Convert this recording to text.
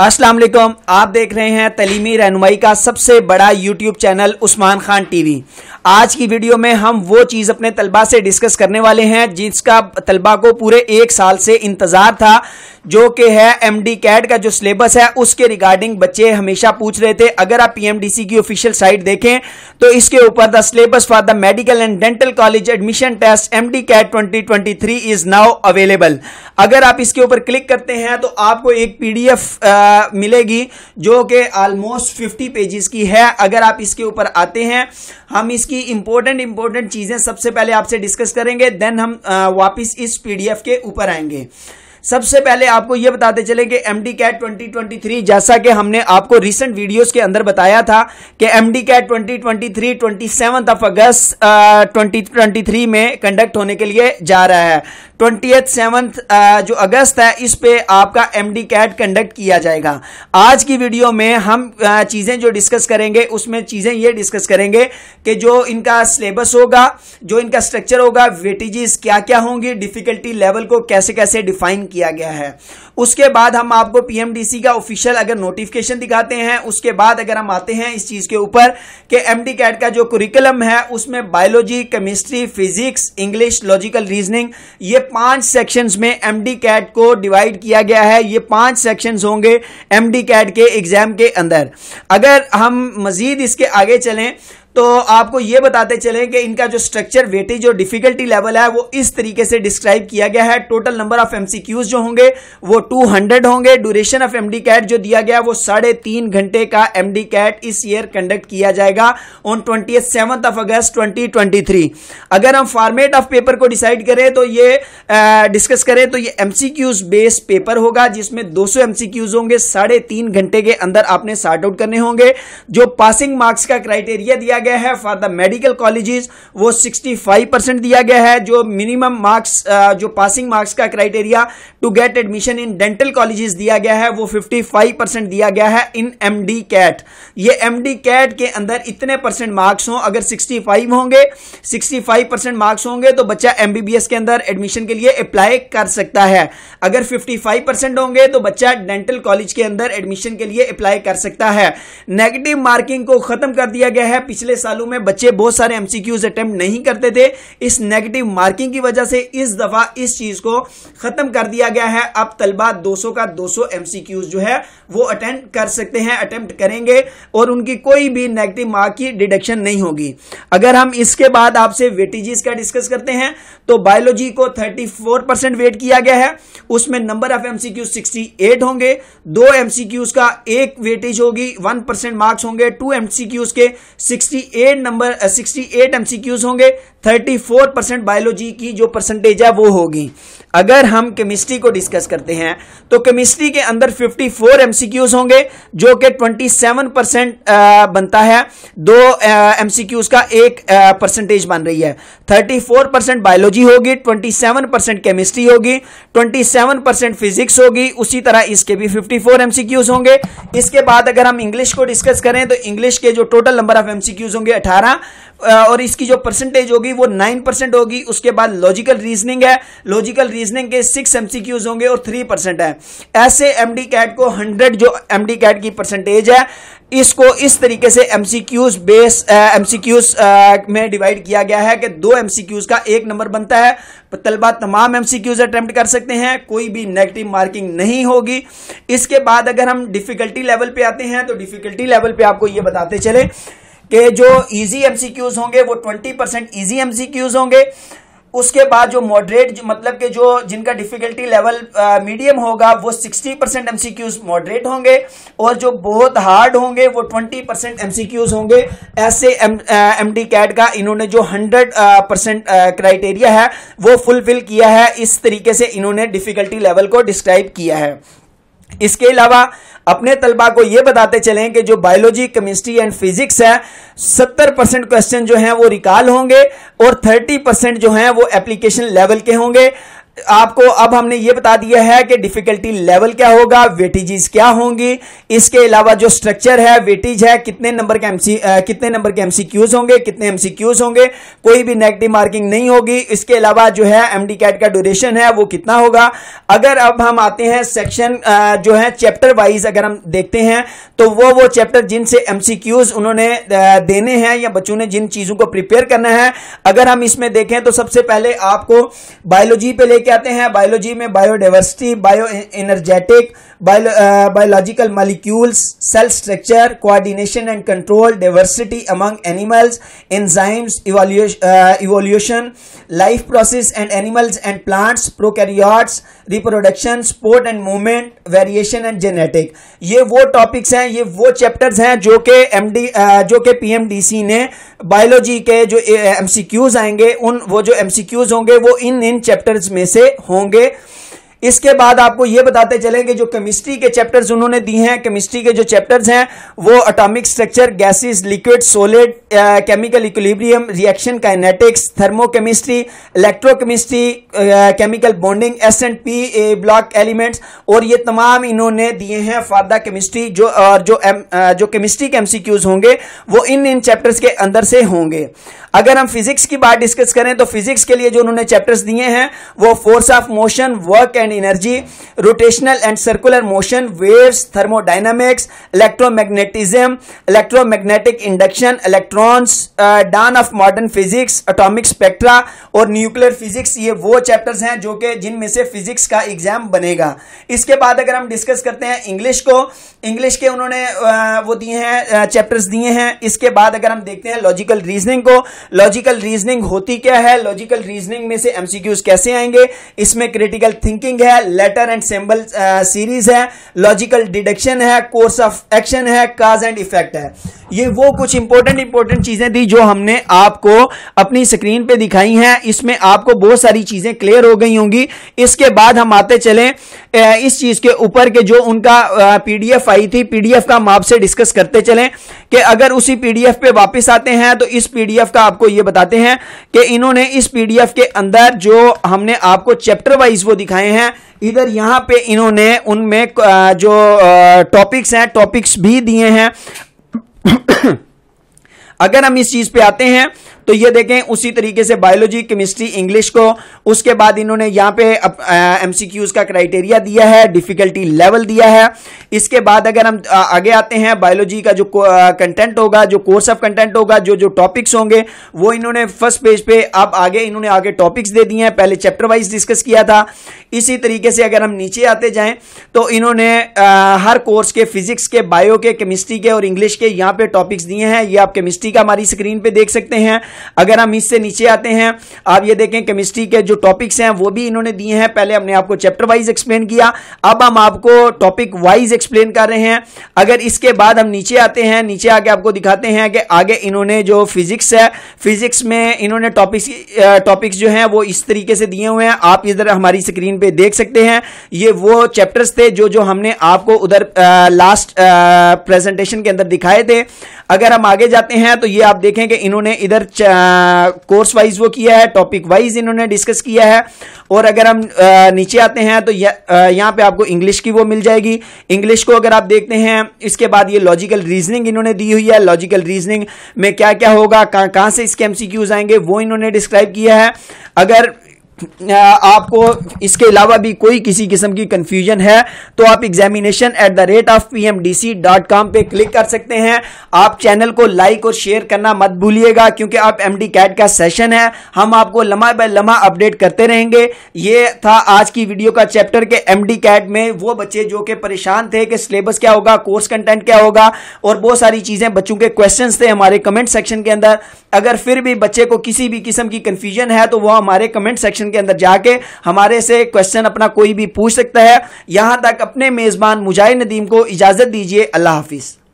अस्सलाम वालेकुम आप देख रहे हैं तलीमी रहनुमाई का सबसे बड़ा YouTube channel Usman Khan TV आज की वीडियो में हम वो चीज़ अपने तलबा से डिस्कस करने वाले हैं जिसका तलबा को पूरे एक साल से इंतज़ार था जो कि है एमडी कैड का जो सिलेबस है उसके रिगार्डिंग बच्चे हमेशा पूछ रहे थे अगर आप पीएमडीसी की ऑफिशियल साइट देखें तो इसके ऊपर the syllabus for the medical and dental college admission test MD CAT 2023 is now available अगर आप इसके ऊपर क्लिक करते हैं तो आपको एक पीडीएफ एफ मिलेगी जो कि ऑलमोस्ट फिफ्टी पेजेस की है अगर आप इसके ऊपर आते हैं हम इसकी इंपॉर्टेंट इंपॉर्टेंट चीजें सबसे पहले आपसे डिस्कस करेंगे देन हम वापिस इस पीडीएफ के ऊपर आएंगे सबसे पहले आपको यह बताते चले कि एमडी कैट 2023 जैसा कि हमने आपको रिसेंट वीडियोस के अंदर बताया था कि एमडी कैट 2023 27 ऑफ अगस्त 2023 में कंडक्ट होने के लिए जा रहा है ट्वेंटी एथ सेवंथ जो अगस्त है इस पे आपका एमडी कैट कंडक्ट किया जाएगा आज की वीडियो में हम चीज़ें जो डिस्कस करेंगे उसमें चीज़ें ये डिस्कस करेंगे कि जो इनका सिलेबस होगा जो इनका स्ट्रक्चर होगा वेटेजेस क्या क्या होंगी डिफिकल्टी लेवल को कैसे कैसे डिफाइन किया गया है उसके बाद हम आपको पीएमडीसी का ऑफिशियल अगर नोटिफिकेशन दिखाते हैं उसके बाद अगर हम आते हैं इस चीज के ऊपर कि एमडी कैट का जो कुरिकुलम है उसमें biology chemistry physics English logical reasoning ये पांच सेक्शंस में एमडी कैट को डिवाइड किया गया है ये पांच सेक्शंस होंगे एमडी कैट के एग्जाम के अंदर अगर हम मजीद इसके आगे चलें तो आपको ये बताते चले कि इनका जो स्ट्रक्चर वेटेज और डिफिकल्टी लेवल है वो इस तरीके से डिस्क्राइब किया गया है टोटल नंबर ऑफ एमसीक्यूज जो होंगे वो 200 होंगे ड्यूरेशन ऑफ एमडी कैट जो दिया गया वो साढ़े तीन घंटे का एमडी कैट इस ईयर कंडक्ट किया जाएगा on twenty seventh of August twenty अगर हम फॉर्मेट ऑफ पेपर को डिसाइड करें तो ये डिस्कस करें तो ये एमसीक्यूज बेस्ड पेपर होगा जिसमें दो एमसीक्यूज होंगे साढ़े तीन घंटे के अंदर आपने सार्ट आउट करने होंगे जो पासिंग मार्क्स का क्राइटेरिया दिया दिया गया है फॉर द मेडिकल कॉलेजेस वो 65 परसेंट दिया गया है जो मिनिमम मार्क्स जो पासिंग मार्क्स का criteria to get admission in dental colleges दिया गया है वो 55 परसेंट दिया गया है इन एम डी कैट ये एम डी कैट के अंदर इतने परसेंट मार्क्स हों अगर 65 होंगे 65 परसेंट मार्क्स होंगे तो बच्चा एमबीबीएस के अंदर एडमिशन के लिए अप्लाई कर सकता है अगर 55 परसेंट होंगे तो बच्चा डेंटल कॉलेज के अंदर एडमिशन के लिए अप्लाई कर सकता है नेगेटिव मार्किंग को खत्म कर दिया गया है पिछले पिछले सालों में बच्चे बहुत सारे एमसीक्यूज अटेम्प्ट नहीं करते थे इस नेगेटिव मार्किंग की वजह से इस दफा इस चीज को खत्म कर दिया गया है अब तलबा 200 का 200 एमसीक्यूज जो है वो अटेंड कर सकते हैं अटेम्प्ट करेंगे और उनकी कोई भी नेगेटिव मार्क की डिडक्शन नहीं होगी अगर हम इसके बाद आपसे वेटेजेस का डिस्कस करते हैं तो बायोलॉजी को 34 परसेंट वेट किया गया है उसमें नंबर ऑफ एमसीक्यू 68 होंगे दो एमसीक्यूज का एक वेटेज होगी 1 परसेंट मार्क्स होंगे टू एमसीक्यूज के 60 68 नंबर 68 एमसीक्यूज होंगे 34 परसेंट बायोलॉजी की जो परसेंटेज है वो होगी अगर हम केमिस्ट्री को डिस्कस करते हैं तो केमिस्ट्री के अंदर 54 एमसीक्यूज होंगे जो कि 27 परसेंट uh, बनता है दो एमसीक्यूज uh, का एक परसेंटेज uh, बन रही है 34 परसेंट बायोलॉजी होगी 27 परसेंट केमिस्ट्री होगी 27 परसेंट फिजिक्स होगी उसी तरह इसके भी 54 एमसीक्यूज होंगे इसके बाद अगर हम इंग्लिश को डिस्कस करें तो इंग्लिश के जो total number of MCQs होंगे अठारह और इसकी जो परसेंटेज होगी वो नाइन परसेंट होगी उसके बाद लॉजिकल रीजनिंग है लॉजिकल रीजनिंग के सिक्स एमसीक्यूज होंगे और थ्री परसेंट है ऐसे एमडी कैट को हंड्रेड जो एमडी कैट की परसेंटेज है इसको इस तरीके से एमसीक्यूज बेस एमसीक्यूज में डिवाइड किया गया है कि दो एमसीक्यूज का एक नंबर बनता है तलबा तमाम एमसीक्यूज अटेम्प्ट कर सकते हैं कोई भी नेगेटिव मार्किंग नहीं होगी इसके बाद अगर हम डिफिकल्टी लेवल पे आते हैं तो डिफिकल्टी लेवल पे आपको ये बताते चले कि जो इजी एमसीक्यूज होंगे वो ट्वेंटी परसेंट ईजी एमसीक्यूज होंगे उसके बाद जो मॉडरेट मतलब के जो जिनका डिफिकल्टी लेवल मीडियम होगा वो 60 परसेंट एमसीक्यूज मॉडरेट होंगे और जो बहुत हार्ड होंगे वो 20 परसेंट एमसीक्यूज होंगे ऐसे एम डी कैट का इन्होंने जो 100 परसेंट क्राइटेरिया है वो फुलफिल किया है इस तरीके से इन्होंने डिफिकल्टी लेवल को डिस्क्राइब किया है इसके अलावा अपने तलबा को यह बताते चले कि जो बायोलॉजी केमिस्ट्री एंड फिजिक्स है सत्तर परसेंट क्वेश्चन जो है वो रिकॉल होंगे और थर्टी परसेंट जो है वो एप्लीकेशन लेवल के होंगे आपको अब हमने ये बता दिया है कि डिफिकल्टी लेवल क्या होगा वेटेजेस क्या होंगी इसके अलावा जो स्ट्रक्चर है वेटेज है कितने नंबर के एमसी कितने नंबर के एमसीक्यूज होंगे कितने एमसीक्यूज होंगे कोई भी नेगेटिव मार्किंग नहीं होगी इसके अलावा जो है एमडी कैट का ड्यूरेशन है वो कितना होगा अगर अब हम आते हैं सेक्शन जो है चैप्टर वाइज अगर हम देखते हैं तो वो वो चैप्टर जिनसे एमसीक्यूज उन्होंने देने हैं या बच्चों ने जिन चीजों को प्रिपेयर करना है अगर हम इसमें देखें तो सबसे पहले आपको बायोलॉजी पे लेके क्या आते हैं बायोलॉजी में biodiversity bioenergetics biological molecules cell structure coordination and control diversity among animals enzymes evolution life process and animals and plants prokaryotes reproduction support and movement variation and genetic ये वो topics हैं ये वो chapters हैं जो के MD uh, जो के पीएमडीसी ने बायोलॉजी के जो एमसीक्यूज uh, आएंगे उन वो जो एमसीक्यूज होंगे वो इन इन चैप्टर्स में से से होंगे इसके बाद आपको यह बताते चलें कि जो केमिस्ट्री के चैप्टर्स उन्होंने दिए हैं केमिस्ट्री के जो चैप्टर्स हैं वो atomic structure gases liquid solid chemical equilibrium reaction kinetics thermochemistry electrochemistry chemical bonding S and P a block elements और ये तमाम इन्होंने दिए हैं फॉर द केमिस्ट्री जो और जो एम जो केमिस्ट्री के एमसीक्यूज होंगे वो इन इन चैप्टर्स के अंदर से होंगे अगर हम फिजिक्स की बात डिस्कस करें तो फिजिक्स के लिए जो उन्होंने चैप्टर्स दिए हैं वो force of motion work and energy rotational and circular motion waves thermodynamics electromagnetism electromagnetic induction electrons dawn of modern physics atomic spectra और न्यूक्लियर फिजिक्स ये वो चैप्टर्स हैं जो कि जिनमें से फिजिक्स का एग्जाम बनेगा इसके बाद अगर हम डिस्कस करते हैं इंग्लिश को इंग्लिश के उन्होंने uh, वो दिए हैं चैप्टर्स uh, दिए हैं इसके बाद अगर हम देखते हैं लॉजिकल रीजनिंग को लॉजिकल रीजनिंग होती क्या है लॉजिकल रीजनिंग में से एमसीक्यूज कैसे आएंगे इसमें क्रिटिकल थिंकिंग है लेटर एंड सिंबल सीरीज है लॉजिकल डिडक्शन है कोर्स ऑफ एक्शन है काज एंड इफेक्ट है ये वो कुछ इंपॉर्टेंट इंपॉर्टेंट चीजें थी जो हमने आपको अपनी स्क्रीन पे दिखाई हैं इसमें आपको बहुत सारी चीजें क्लियर हो गई होंगी इसके बाद हम आते चले इस चीज के ऊपर के जो उनका पीडीएफ आई थी पीडीएफ का हम आपसे डिस्कस करते चलें कि अगर उसी पीडीएफ पे वापस आते हैं तो इस पीडीएफ का आपको ये बताते हैं कि इन्होंने इस पीडीएफ के अंदर जो हमने आपको चैप्टर वाइज वो दिखाए हैं इधर यहां पे इन्होंने उनमें जो टॉपिक्स हैं टॉपिक्स भी दिए हैं अगर हम इस चीज पे आते हैं तो ये देखें उसी तरीके से बायोलॉजी केमिस्ट्री इंग्लिश को उसके बाद इन्होंने यहाँ पे एमसीक्यूज का क्राइटेरिया दिया है डिफिकल्टी लेवल दिया है इसके बाद अगर हम आगे आते हैं बायोलॉजी का जो कंटेंट होगा जो कोर्स ऑफ कंटेंट होगा जो जो टॉपिक्स होंगे वो इन्होंने फर्स्ट पेज पे अब आगे इन्होंने आगे टॉपिक्स दे दिए हैं पहले चैप्टर वाइज डिस्कस किया था इसी तरीके से अगर हम नीचे आते जाएं तो इन्होंने आ, हर कोर्स के फिजिक्स के बायो के केमिस्ट्री के और इंग्लिश के यहाँ पे टॉपिक्स दिए हैं ये आप केमिस्ट्री का हमारी स्क्रीन पे देख सकते हैं अगर हम इससे नीचे आते हैं आप ये देखें केमिस्ट्री के जो टॉपिक्स हैं वो भी इन्होंने दिए हैं पहले हमने आपको चैप्टर वाइज एक्सप्लेन किया अब हम आपको टॉपिक वाइज एक्सप्लेन कर रहे हैं अगर इसके बाद हम नीचे आते हैं नीचे आके आपको दिखाते हैं कि आगे इन्होंने जो फिजिक्स है फिजिक्स में इन्होंने टॉपिक्स टॉपिक्स जो हैं वो इस तरीके से दिए हुए हैं आप इधर हमारी स्क्रीन पे देख सकते हैं ये वो चैप्टर्स थे जो जो हमने आपको उधर लास्ट प्रेजेंटेशन के अंदर दिखाए थे अगर हम आगे जाते हैं तो ये आप देखें कि इन्होंने इधर चे, कोर्स वाइज वो किया है टॉपिक वाइज इन्होंने डिस्कस किया है और अगर हम नीचे आते हैं तो यहाँ पे आपको इंग्लिश की वो मिल जाएगी इंग्लिश को अगर आप देखते हैं इसके बाद ये लॉजिकल रीजनिंग इन्होंने दी हुई है लॉजिकल रीजनिंग में क्या क्या होगा कहाँ कहाँ से इसके एम आएंगे वो इन्होंने डिस्क्राइब किया है अगर आपको इसके अलावा भी कोई किसी किस्म की कंफ्यूजन है तो आप examination at the rate of P M D C dot com पर क्लिक कर सकते हैं आप चैनल को लाइक और शेयर करना मत भूलिएगा क्योंकि आप एम डी कैट का सेशन है हम आपको लम्हा बाय लम्हा अपडेट करते रहेंगे ये था आज की वीडियो का चैप्टर के एम डी कैट में वो बच्चे जो कि परेशान थे कि सिलेबस क्या होगा कोर्स कंटेंट क्या होगा और बहुत सारी चीज़ें बच्चों के क्वेश्चन थे हमारे कमेंट सेक्शन के अंदर अगर फिर भी बच्चे को किसी भी किस्म की कन्फ्यूजन है तो वह हमारे कमेंट सेक्शन सेक्शन के अंदर जाके हमारे से क्वेश्चन अपना कोई भी पूछ सकता है यहां तक अपने मेजबान मुजाहिद नदीम को इजाजत दीजिए अल्लाह हाफिज़